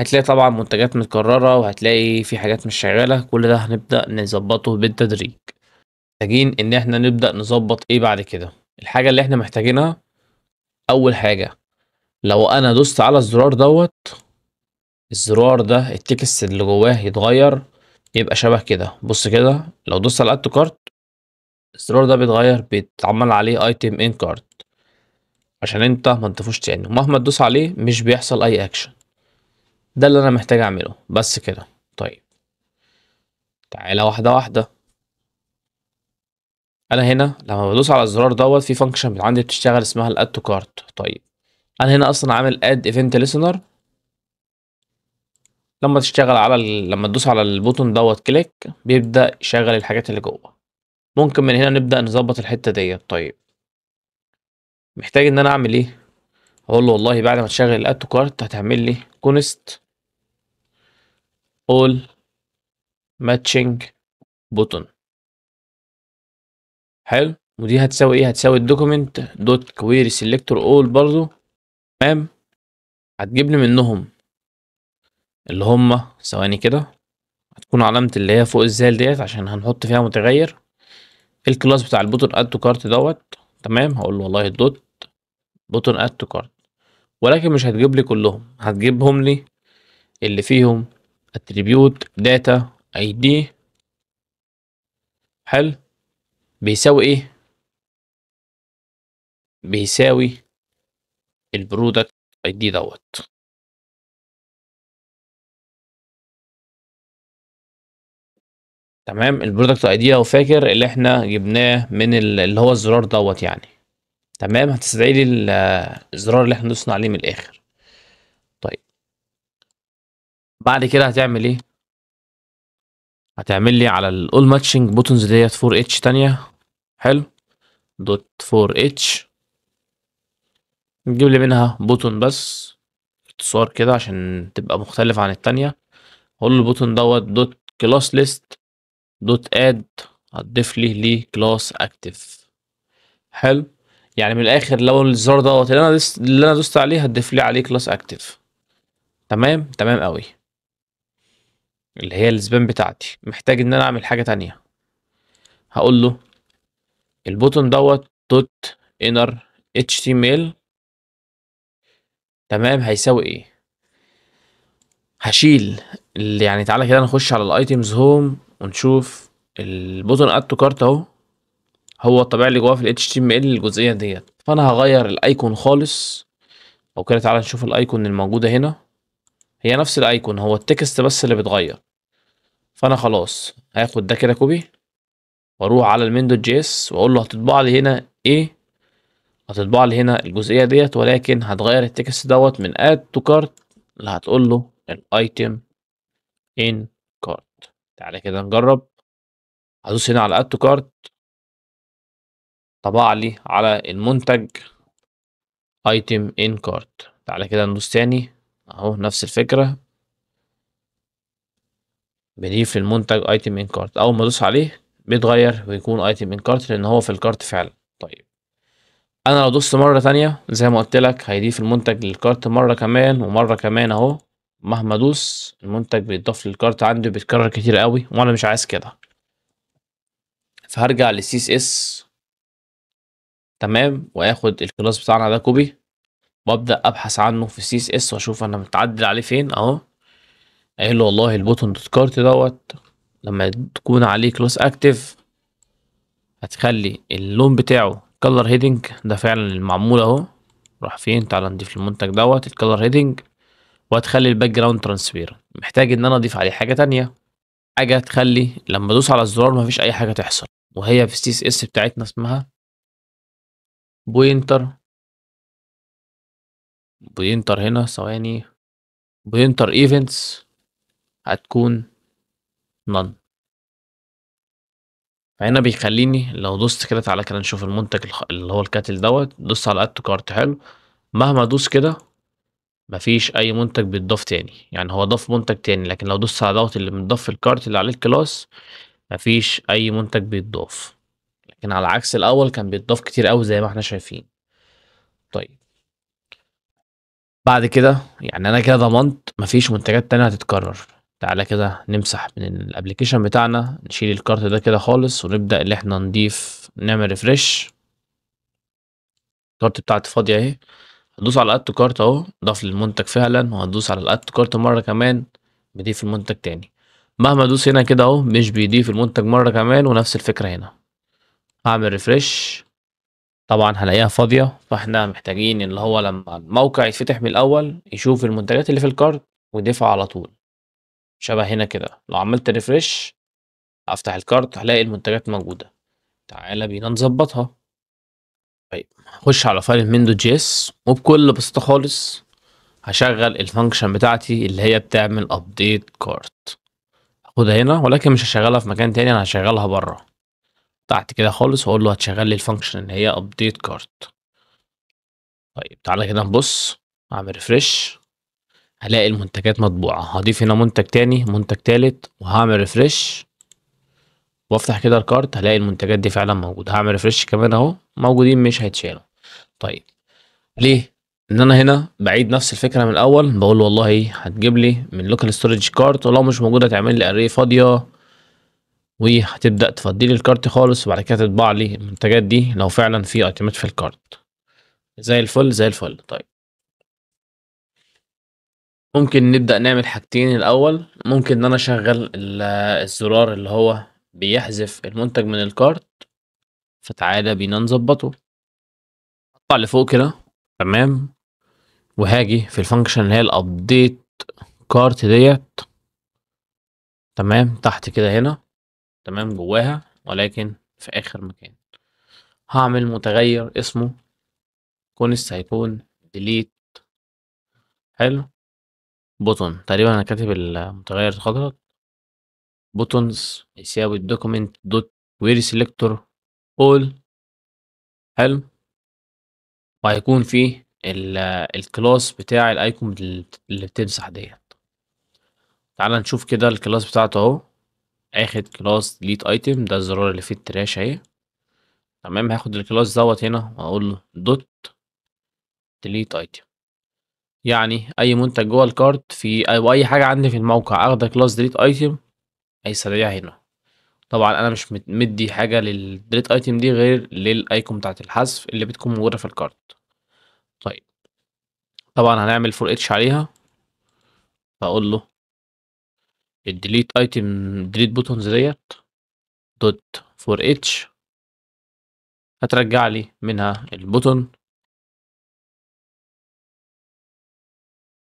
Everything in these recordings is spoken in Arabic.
هتلاقي طبعا منتجات متكررة وهتلاقي في حاجات مش شغالة كل ده هنبدأ نظبطه بالتدريج محتاجين ان احنا نبدأ نظبط ايه بعد كده الحاجة اللي احنا محتاجينها اول حاجة لو انا دوست على الزرار دوت الزرار ده التكست اللي جواه يتغير يبقى شبه كده بص كده لو دوست على اد كارت الزرار ده بيتغير بيتعمل عليه ايتم ان كارت عشان انت ما تاني ومهما تدوس عليه مش بيحصل اي اكشن ده اللي انا محتاج اعمله بس كده طيب تعالى واحده واحده انا هنا لما بدوس على الزرار دوت في فانكشن عندي بتشتغل اسمها الاد تو كارت طيب انا هنا اصلا عامل اد ايفنت ليسنر لما تشتغل على ال... لما تدوس على البوتون دوت كليك بيبدا يشغل الحاجات اللي جوه ممكن من هنا نبدا نظبط الحته ديت طيب محتاج ان انا اعمل ايه اقول له والله بعد ما تشغل الاد تو كارت هتعمل لي كونست all matching button حلو ودي هتساوي ايه هتساوي الدوكيمنت دوت كويري سيلكتور اول برضو تمام هتجيب لي منهم اللي هم ثواني كده هتكون علامة اللي هي فوق الزال ديت عشان هنحط فيها متغير الكلاس بتاع البوتون اد تو كارت دوت تمام هقول له والله الدوت بوتون اد تو كارت ولكن مش هتجيب لي كلهم هتجيبهم لي اللي فيهم اتريبيوت داتا اي دي حلو بيساوي ايه بيساوي البرودكت اي دي دوت تمام البرودكت اي دي لو فاكر اللي احنا جبناه من اللي هو الزرار دوت يعني تمام هتستدعي لي الزرار اللي احنا دوسنا عليه من الاخر طيب بعد كده هتعمل ايه هتعمل لي على الاول ماتشنج بوتونز ديت 4 اتش تانية حلو دوت 4 اتش نجيب لي منها بوتون بس اختصار كده عشان تبقى مختلفة عن التانية اقول له البوتون دوت دوت كلاس ليست دوت اد هتضيف لي ليه كلاس اكتف حلو يعني من الاخر لو الزرار دوت اللي انا دست اللي انا دوست عليه هتضيف لي عليه كلاس اكتف تمام تمام قوي اللي هي الزبان بتاعتي محتاج ان انا اعمل حاجه تانية هقول له البوتن دوت دوت انر اتش تي ميل تمام هيساوي ايه هشيل يعني تعالى كده نخش على الايتيمز هوم ونشوف البوتن اد تو كارت اهو هو الطبيعي اللي جواه في ال HTML الجزئية ديت فأنا هغير الأيكون خالص أو كده تعالى نشوف الأيكون الموجودة هنا هي نفس الأيكون هو التكست بس اللي بيتغير فأنا خلاص هاخد ده كده كوبي وأروح على المين دوت جي اس وأقول له هتطبع لي هنا إيه هتطبع لي هنا الجزئية ديت ولكن هتغير التكست دوت من اد تو كارت اللي هتقول له الايتم ان كارت تعالى كده نجرب هدوس هنا على اد تو كارت طبع لي على المنتج ايتم ان كارت تعالى كده ندوس تاني اهو نفس الفكرة بنضيف للمنتج ايتم ان كارت اول ما ادوس عليه بيتغير ويكون ايتم ان كارت لان هو في الكارت فعلا طيب انا لو دوست مرة تانية زي ما قلت لك هيضيف المنتج للكارت مرة كمان ومرة كمان اهو مهما ادوس المنتج بيتضاف للكارت عندي بيتكرر كتير قوي وانا مش عايز كده فهرجع للسي اس اس تمام واخد الكلاس بتاعنا ده كوبي وابدا ابحث عنه في سي اس اس واشوف انا متعدل عليه فين اهو قايل له والله البوتون كارت دوت لما تكون عليه كلاس اكتف هتخلي اللون بتاعه كلر هيدنج ده فعلا المعمول اهو راح فين تعال نضيف المنتج دوت الكلر هيدنج وهتخلي الباك جراوند ترانسفير محتاج ان انا اضيف عليه حاجه تانية حاجه تخلي لما ادوس على الزرار مفيش اي حاجه تحصل وهي في سي اس اس بتاعتنا اسمها بوينتر بوينتر هنا ثواني بوينتر ايفنتس هتكون نن فهنا بيخليني لو دوست كده تعالى كده نشوف المنتج اللي هو الكاتل دوت دوس على اد تو كارت حلو مهما ادوس كده مفيش اي منتج بيتضاف تاني يعني هو ضاف منتج تاني لكن لو دوست على دوت اللي متضاف الكارت اللي عليه الكلاس مفيش اي منتج بيتضاف لكن على عكس الاول كان بيتضاف كتير قوي زي ما احنا شايفين طيب بعد كده يعني انا كده ضمنت مفيش منتجات تانية هتتكرر تعالى كده نمسح من الابلكيشن بتاعنا نشيل الكارت ده كده خالص ونبدا اللي احنا نضيف نعمل ريفرش الكارت بتاعتي فاضيه اهي هدوس على اد كارت اهو ضاف للمنتج فعلا وهدوس على الاد كارت مره كمان بضيف المنتج تاني مهما ادوس هنا كده اهو مش بيضيف المنتج مره كمان ونفس الفكره هنا هعمل ريفرش طبعا هلاقيها فاضيه فاحنا محتاجين اللي هو لما الموقع يتفتح من الاول يشوف المنتجات اللي في الكارت ويدفع على طول شبه هنا كده لو عملت ريفرش افتح الكارت هلاقي المنتجات موجوده تعالى بينا نظبطها طيب هخش على فايل من دوت جي اس وبكل بساطه خالص هشغل الفانكشن بتاعتي اللي هي بتعمل ابديت كارت هاخدها هنا ولكن مش هشغلها في مكان تاني انا هشغلها بره تحت كده خالص واقول له هتشغل لي الفانكشن اللي هي ابديت كارت طيب تعالى كده نبص اعمل ريفرش هلاقي المنتجات مطبوعة هضيف هنا منتج تاني منتج تالت وهعمل ريفرش وافتح كده الكارت هلاقي المنتجات دي فعلا موجودة هعمل ريفرش كمان اهو موجودين مش هيتشالوا طيب ليه ان انا هنا بعيد نفس الفكره من الاول بقول والله هتجيب لي من لوكال ستورج كارت ولو مش موجوده تعمل لي اري فاضيه وهتبدا تفضي لي الكارت خالص وبعد كده تطبع لي المنتجات دي لو فعلا في ايتمات في الكارت زي الفل زي الفل طيب ممكن نبدا نعمل حاجتين الاول ممكن ان انا اشغل الزرار اللي هو بيحذف المنتج من الكارت فتعالى بينا نظبطه اطلع لفوق كده تمام وهاجي في الفانكشن اللي هي الابديت كارت ديت تمام تحت كده هنا تمام جواها ولكن في آخر مكان هعمل متغير اسمه كونست هيكون ديليت حلو بوتون تقريبا انا كاتب المتغير غلط بوتونز يساوي الدوكيمنت دوت ويري سيلكتور اول حلو وهيكون فيه الكلاس بتاع الايكون اللي بتمسح ديت تعال نشوف كده الكلاس بتاعته اهو اخد كلاس delete item ده الزرار اللي في التراش اهي تمام هاخد الكلاس دوت هنا واقول له دوت ديليت item يعني اي منتج جوه الكارت في او اي حاجه عندي في الموقع اخد كلاس ديليت ايتم هيسريها هنا طبعا انا مش مدي حاجه للديليت ايتم دي غير للايكون بتاعت الحذف اللي بتكون موجوده في الكارت طيب طبعا هنعمل فور اتش عليها فاقول له الديليت ايتم ديليت بوتونز ديت دوت فور اتش هترجع لي منها البوتون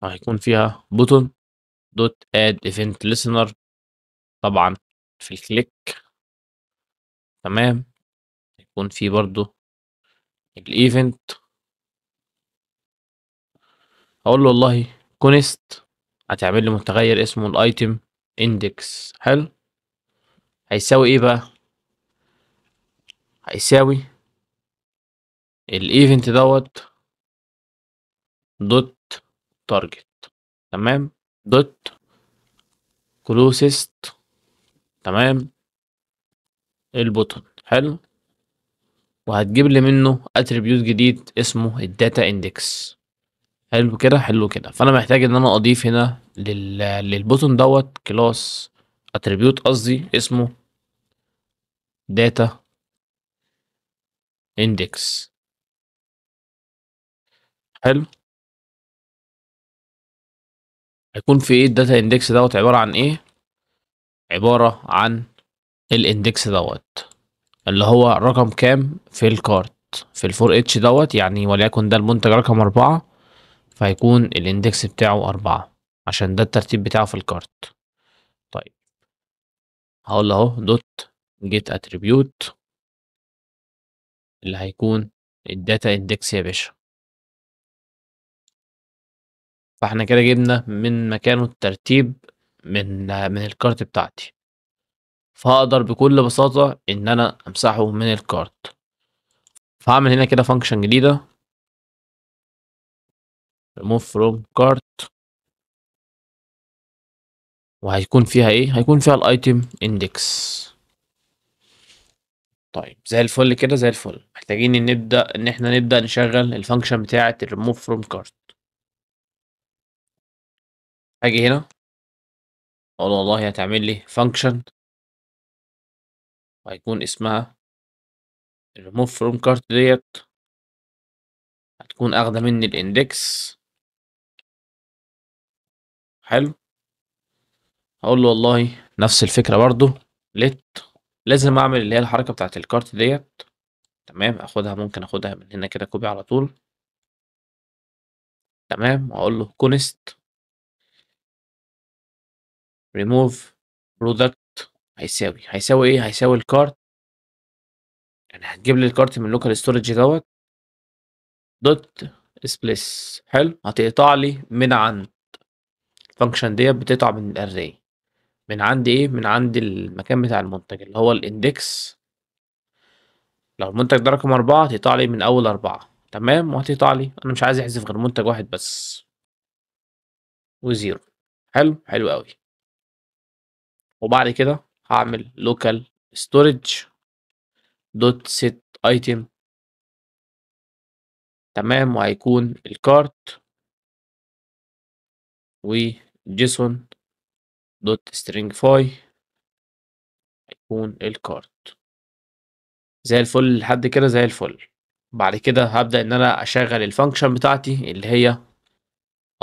هيكون فيها بوتون دوت اد ايفنت لسنر طبعا في الكليك تمام هيكون في برضو الايفنت اقول له والله كونست هتعمل لي متغير اسمه الايتم اندكس حلو هيساوي ايه بقى هيساوي الايفنت دوت دوت تارجت تمام دوت كلوسست تمام البوتون حلو وهتجيب لي منه اتريبيوت جديد اسمه الداتا اندكس حلو كده حلو كده فانا محتاج ان انا اضيف هنا لل... للبوتون دوت كلاس اتريبيوت قصدي اسمه داتا اندكس حلو هيكون في ايه الداتا اندكس دوت عبارة عن ايه عبارة عن الاندكس دوت اللي هو رقم كام في الكارت في الفور اتش دوت يعني وليكن ده المنتج رقم اربعة فهيكون الاندكس بتاعه اربعة عشان ده الترتيب بتاعه في الكارت طيب هقول اهو دوت جيت اتريبيوت اللي هيكون الداتا اندكس يا باشا فاحنا كده جبنا من مكانه الترتيب من من الكارت بتاعتي فهقدر بكل بساطة ان انا امسحه من الكارت فهعمل هنا كده فانكشن جديدة remove from cart وهيكون فيها ايه هيكون فيها الايتم اندكس طيب زي الفل كده زي الفل محتاجين ان نبدا ان احنا نبدا نشغل الفانكشن بتاعه الريموف فروم كارت اجي هنا اقول والله هتعمل لي فانكشن وهيكون اسمها الريموف فروم كارت ديت هتكون اخده مني الاندكس حلو اقول له والله نفس الفكره برضو لت لازم اعمل اللي هي الحركه بتاعه الكارت ديت تمام اخدها ممكن اخدها من هنا كده كوبي على طول تمام واقول له كونست ريموف برودكت هيساوي هيساوي ايه هيساوي الكارت يعني هتجيب لي الكارت من لوكال ستورج دوت دوت سبليس حلو هتقطع لي من عند الفانكشن ديت بتقطع من الاري من عند ايه من عند المكان بتاع المنتج اللي هو الاندكس لو المنتج ده رقم أربعة هتقطع لي من أول أربعة تمام وهتقطع لي أنا مش عايز أحذف غير منتج واحد بس وزيرو حلو حلو قوي وبعد كده هعمل لوكال ستورج دوت set ايتم تمام وهيكون الكارت وجيسون دوت سترينج فاي هيكون الكارد زي الفل لحد كده زي الفل بعد كده هبدأ ان انا اشغل الفانكشن بتاعتي اللي هي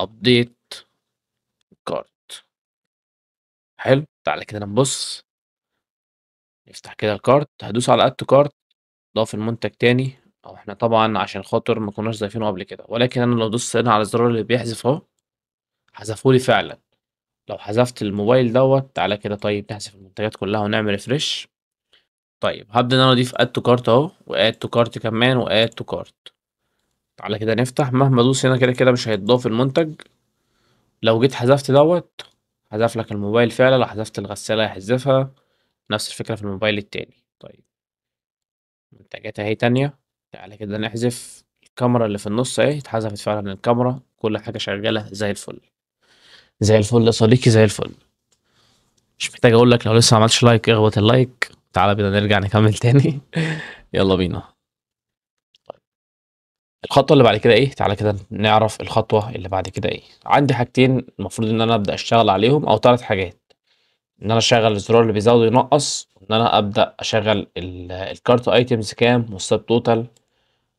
update كارد حلو تعالى كده نبص نفتح كده الكارت هدوس على add to ضاف المنتج تاني او احنا طبعا عشان خاطر ما كناش ضايفينه قبل كده ولكن انا لو دوست هنا على الزرار اللي بيحذف اهو حذفه لي فعلا لو حذفت الموبايل دوت تعالى كده طيب نحذف المنتجات كلها ونعمل ريفرش طيب هبدا ان انا اضيف اد تو كارت اهو واد تو كارت كمان واد تو كارت تعالى كده نفتح مهما ادوس هنا كده كده مش هيتضاف المنتج لو جيت حذفت دوت حذف لك الموبايل فعلا لو حذفت الغسالة هيحذفها نفس الفكرة في الموبايل التاني طيب منتجات اهي تانية تعالى كده نحذف الكاميرا اللي في النص اهي اتحذفت فعلا الكاميرا كل حاجة شغالة زي الفل زي الفل يا صديقي زي الفل مش محتاج اقول لك لو لسه ما عملتش لايك اغبط اللايك تعالى بينا نرجع نكمل تاني يلا بينا طيب. الخطوه اللي بعد كده ايه تعالى كده نعرف الخطوه اللي بعد كده ايه عندي حاجتين المفروض ان انا ابدا اشتغل عليهم او ثلاث حاجات ان انا اشغل الزرار اللي بيزود وينقص ان انا ابدا اشغل الكارت ايتمز كام والسب توتال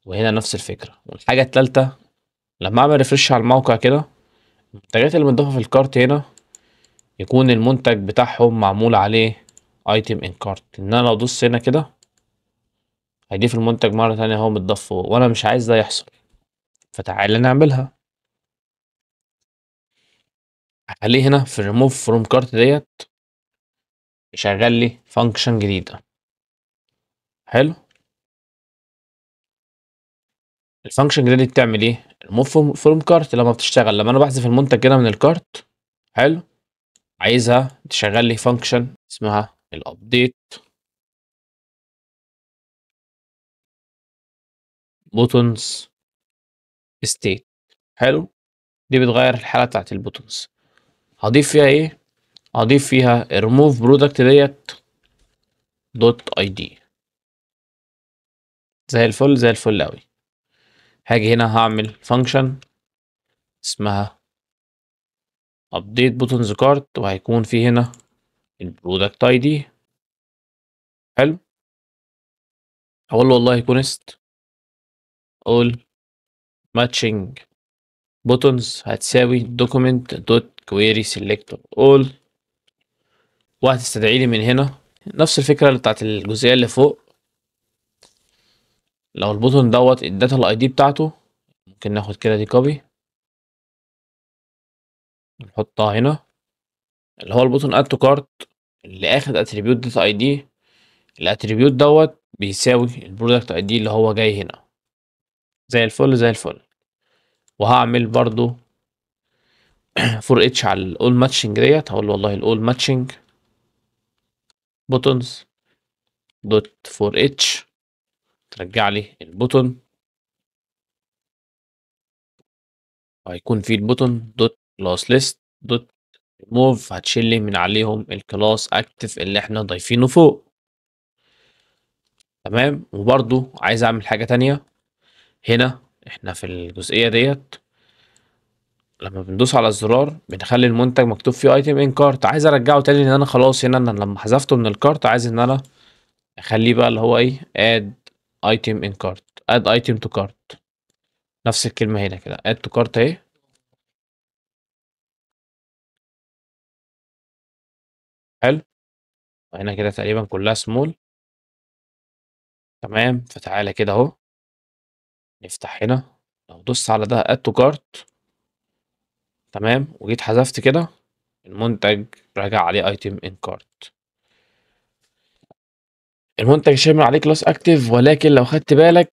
وهنا نفس الفكره والحاجه الثالثه لما اعمل ريفرش على الموقع كده المنتجات اللي بنضيفها في الكارت هنا يكون المنتج بتاعهم معمول عليه ايتم ان كارت ان انا لو ادوس هنا كده هيضيف المنتج مرة تانية هو متضاف وانا مش عايز ده يحصل فتعالى نعملها هخليه هنا في remove فروم كارت ديت يشغل لي فانكشن جديدة حلو الفانكشن جريدي بتعمل ايه الموف فروم كارت لما بتشتغل لما انا بحذف المنتج كده من الكارت حلو عايزها تشغل لي فانكشن اسمها الابديت بوتونز ستيت حلو دي بتغير الحاله بتاعت البوتونز هضيف فيها ايه هضيف فيها remove product ديت دوت اي دي زي الفل زي الفل قوي هاجي هنا هعمل فانكشن اسمها update buttons card وهيكون في هنا البرودكت اي دي حلو اقول له والله يكون است all matching buttons هتساوي document dot query select all وهتستدعي لي من هنا نفس الفكرة اللي بتاعت الجزئية اللي فوق لو البوتون دوت الداتا الاي دي بتاعته ممكن ناخد كده دي كوبي نحطها هنا اللي هو البوتون اد تو كارت اللي اخد اتريبيوت داتا اي دي الاتريبيوت دوت بيساوي البرودكت اي دي اللي هو جاي هنا زي الفل زي الفل وهعمل برضو فور اتش على الاول ماتشنج ديت هقول والله الاول ماتشنج بوتونز دوت فور اتش ترجع لي البوتون هيكون في البوتون دوت كلاس ليست دوت موف هتشيل لي من عليهم الكلاس اكتف اللي احنا ضايفينه فوق تمام وبرضو عايز اعمل حاجة تانية هنا احنا في الجزئية ديت لما بندوس على الزرار بنخلي المنتج مكتوب فيه ايتم ان كارت عايز ارجعه تاني ان انا خلاص هنا انا لما حذفته من الكارت عايز ان انا اخليه بقى اللي هو ايه اد ايتم ان كارت اد ايتم تو كارت نفس الكلمه هنا كده اد تو كارت اهي حلو وهنا كده تقريبا كلها سمول تمام فتعالى كده اهو نفتح هنا لو دوست على ده اد تو كارت تمام وجيت حذفت كده المنتج راجع عليه ايتم ان كارت المنتج شامل عليه كلاس اكتف ولكن لو خدت بالك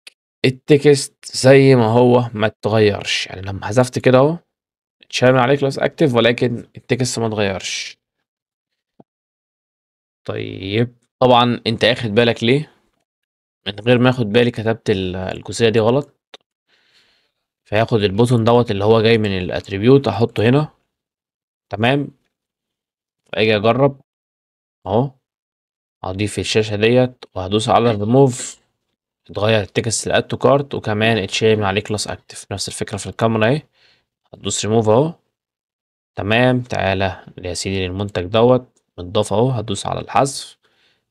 التكست زي ما هو ما اتغيرش يعني لما حذفت كده اهو شامل عليه كلاس اكتف ولكن التكست ما اتغيرش طيب طبعا انت اخد بالك ليه من غير ما اخد بالي كتبت الجزئيه دي غلط فياخد البوتون دوت اللي هو جاي من الاتريبيوت احطه هنا تمام فاجي اجرب اهو هضيف الشاشة ديت وهدوس على ريموف اتغير التكست لأد تو كارت وكمان اتشال من عليه كلاس اكتف نفس الفكرة في الكاميرا اهي هتدوس ريموف اهو تمام تعالى يا سيدي للمنتج دوت متضاف اهو هدوس على الحذف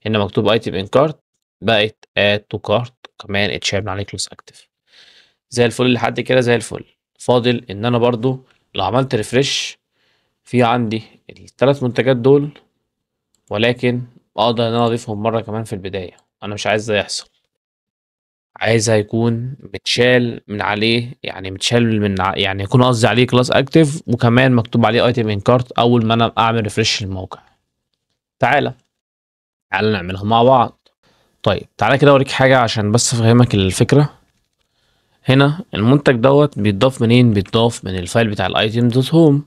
هنا مكتوب ايتم ان كارت بقت اد تو كارت كمان اتشال من عليه كلاس اكتف زي الفل لحد كده زي الفل فاضل ان انا برضو لو عملت ريفرش في عندي الثلاث منتجات دول ولكن اقدر ان انا اضيفهم مره كمان في البدايه انا مش عايز ده يحصل عايزها يكون متشال من عليه يعني متشال من يعني يكون قصدي عليه كلاس اكتف وكمان مكتوب عليه ايتم ان كارت اول ما انا اعمل ريفرش للموقع تعالى تعالى نعملها مع بعض طيب تعالى كده اوريك حاجه عشان بس افهمك الفكره هنا المنتج دوت بيتضاف منين بيتضاف من الفايل بتاع الايتم دوت هوم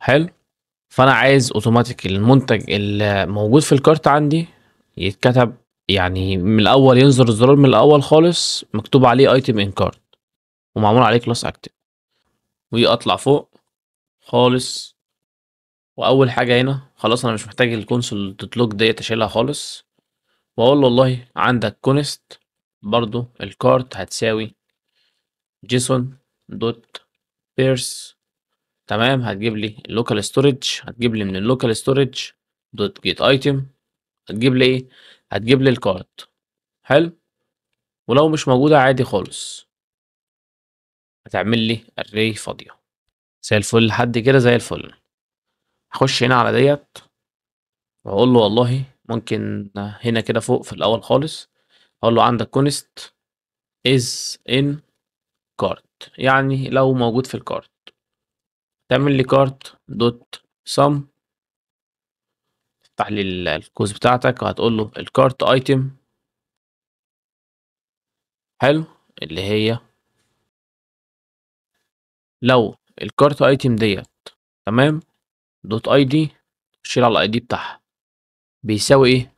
حلو فانا عايز اوتوماتيك المنتج الموجود في الكارت عندي يتكتب يعني من الاول ينظر الزرار من الاول خالص مكتوب عليه ايتم ان كارت ومعمول عليه كلاس اكتف ويطلع فوق خالص واول حاجه هنا خلاص انا مش محتاج الكونسول تتلوك ديت اشيلها خالص واقول له والله عندك كونست برضو الكارت هتساوي جيسون دوت بيرس تمام هتجيب لي اللوكال ستورج هتجيب لي من اللوكال ستورج دوت جيت ايتم هتجيب لي ايه هتجيب لي الكارت حلو ولو مش موجوده عادي خالص هتعمل لي اري فاضيه زي الفل لحد كده زي الفل هخش هنا على ديت واقول له والله ممكن هنا كده فوق في الاول خالص اقول له عندك كونست از ان كارت يعني لو موجود في الكارت تعمل لي كارت دوت سم تفتح لي الكوز بتاعتك وهتقول له الكارت ايتم حلو اللي هي لو الكارت ايتم ديت تمام دوت اي دي شيل على الاي دي بتاعها بيساوي ايه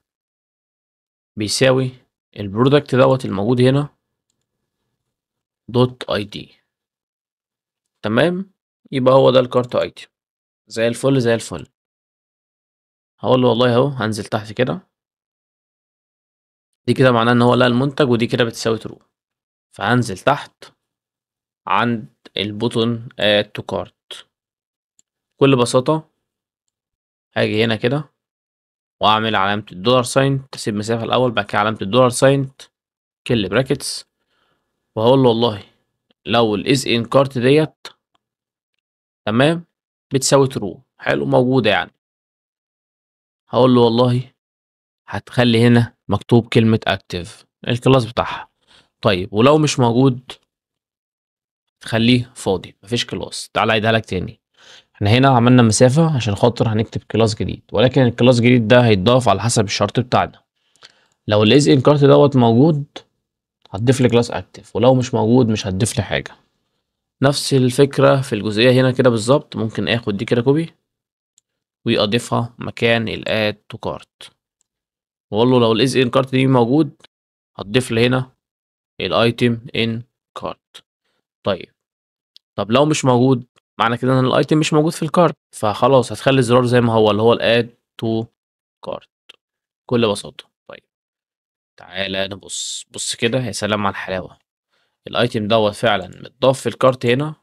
بيساوي البرودكت دوت الموجود هنا دوت اي دي تمام يبقى هو ده الكارت ايتم زي الفل زي الفل هقول له والله اهو هنزل تحت كده دي كده معناه ان هو لقى المنتج ودي كده بتساوي ترو فهنزل تحت عند البوتون اد تو كارت بكل بساطة هاجي هنا كده واعمل علامة الدولار ساين تسيب مسافة الاول بعد كده علامة الدولار ساين كل براكتس وهقول له والله لو الاز ان كارت ديت تمام بتساوي ترو حلو موجوده يعني هقول له والله هتخلي هنا مكتوب كلمه اكتف الكلاس بتاعها طيب ولو مش موجود تخليه فاضي مفيش كلاس تعالى عيدها لك تاني احنا هنا عملنا مسافه عشان خاطر هنكتب كلاس جديد ولكن الكلاس جديد ده هيتضاف على حسب الشرط بتاعنا لو الايز ان كارت دوت موجود هتضيف لي كلاس اكتف ولو مش موجود مش هتضيف لي حاجه نفس الفكرة في الجزئية هنا كده بالظبط ممكن اخد دي كده كوبي واضيفها مكان الاد تو كارت واقول له لو الاز ان كارت دي موجود هتضيف لي هنا الايتم ان كارت طيب طب لو مش موجود معنى كده ان الايتم مش موجود في الكارت فخلاص هتخلي الزرار زي ما هو اللي هو الاد تو كارت بكل بساطة طيب تعالى نبص بص كده يا سلام على الحلاوة الايتم دوت فعلا متضاف في الكارت هنا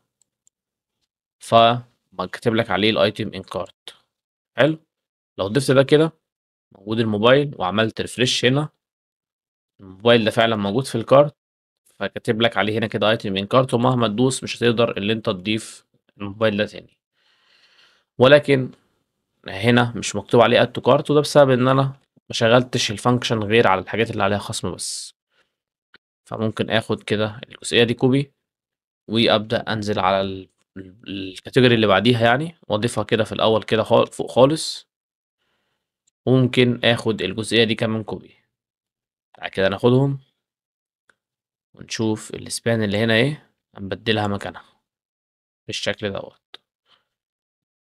فمكتب لك عليه الايتم ان كارت حلو لو ضفت ده كده موجود الموبايل وعملت ريفرش هنا الموبايل ده فعلا موجود في الكارت فكاتب لك عليه هنا كده ايتم ان كارت ومهما تدوس مش هتقدر ان انت تضيف الموبايل ده تاني ولكن هنا مش مكتوب عليه اد تو كارت وده بسبب ان انا ما شغلتش الفانكشن غير على الحاجات اللي عليها خصم بس فممكن اخد كده الجزئية دي كوبي وابدأ انزل على الكاتيجوري اللي بعديها يعني واضيفها كده في الاول كده فوق خالص وممكن اخد الجزئية دي كمان كوبي بعد كده ناخدهم ونشوف السبان اللي هنا ايه هنبدلها مكانها بالشكل دوت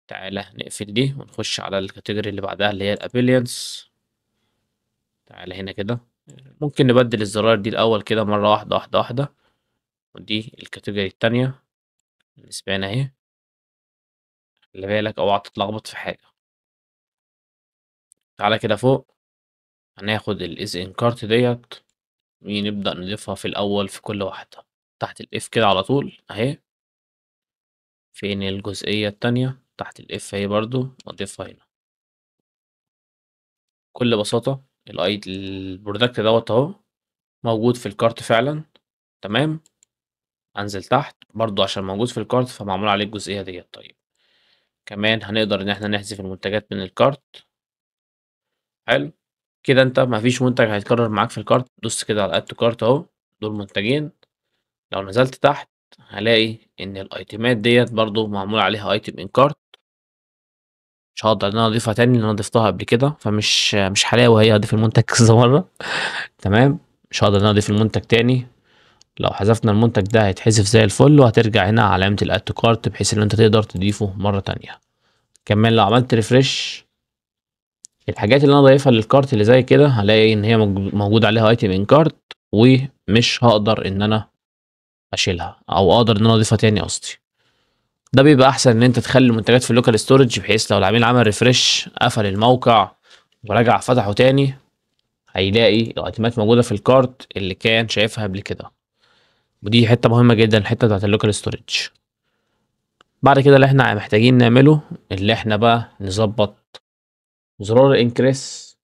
تعالى نقفل دي ونخش على الكاتيجوري اللي بعدها اللي هي الابيليانس تعالى هنا كده ممكن نبدل الزراير دي الأول كده مرة واحدة واحدة واحدة ودي الكاتيجوري التانية اللي اهي خلي بالك اوعى تتلخبط في حاجة تعالى كده فوق هناخد الاز ان كارت ديت ونبدأ نضيفها في الأول في كل واحدة تحت الاف كده على طول اهي فين الجزئية التانية تحت الاف اهي برضو واضيفها هنا بكل بساطة الاي البرودكت دوت اهو موجود في الكارت فعلا تمام انزل تحت برضو عشان موجود في الكارت فمعمول عليه الجزئيه ديت طيب كمان هنقدر ان احنا نحذف المنتجات من الكارت حلو كده انت مفيش منتج هيتكرر معاك في الكارت دوس كده على اد تو كارت اهو دول منتجين لو نزلت تحت هلاقي ان الايتيمات ديت برضو معمول عليها ايتم ان كارت مش هقدر ان انا اضيفها تاني لان انا ضفتها قبل كده فمش مش حلاوه هي اضيف المنتج كذا مره تمام مش هقدر ان انا اضيف المنتج تاني لو حذفنا المنتج ده هيتحذف زي الفل وهترجع هنا علامه الاد كارت بحيث ان انت تقدر تضيفه مره تانية كمان لو عملت ريفرش الحاجات اللي انا ضايفها للكارت اللي زي كده هلاقي ان هي موجود عليها ايتم ان كارت ومش هقدر ان انا اشيلها او اقدر ان انا اضيفها تاني قصدي ده بيبقى احسن ان انت تخلي المنتجات في اللوكال ستورج بحيث لو العميل عمل ريفرش قفل الموقع ورجع فتحه تاني هيلاقي الايتمات موجوده في الكارت اللي كان شايفها قبل كده ودي حته مهمه جدا الحته بتاعت اللوكال ستورج بعد كده اللي احنا محتاجين نعمله اللي احنا بقى نظبط زرار الانكريس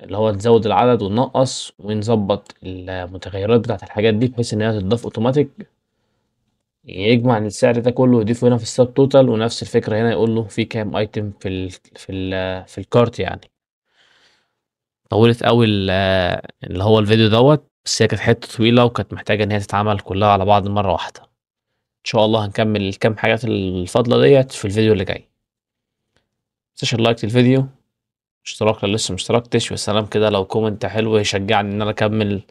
اللي هو نزود العدد وننقص ونظبط المتغيرات بتاعت الحاجات دي بحيث ان هي تتضاف اوتوماتيك يجمع السعر ده كله ويضيفه هنا في السب توتال ونفس الفكره هنا يقول له في كام ايتم في ال في ال في الكارت يعني طولت قوي اللي هو الفيديو دوت بس هي كانت حته طويله وكانت محتاجه ان هي تتعمل كلها على بعض مره واحده ان شاء الله هنكمل الكام حاجات الفاضله ديت في الفيديو اللي جاي متنساش اللايك للفيديو اشتراك لو لسه مشتركتش والسلام كده لو كومنت حلو يشجعني ان انا اكمل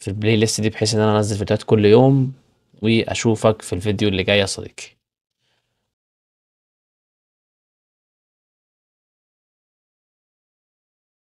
في البلاي ليست دي بحيث ان انا انزل فيديوهات كل يوم واشوفك في الفيديو اللي جاي يا صديقي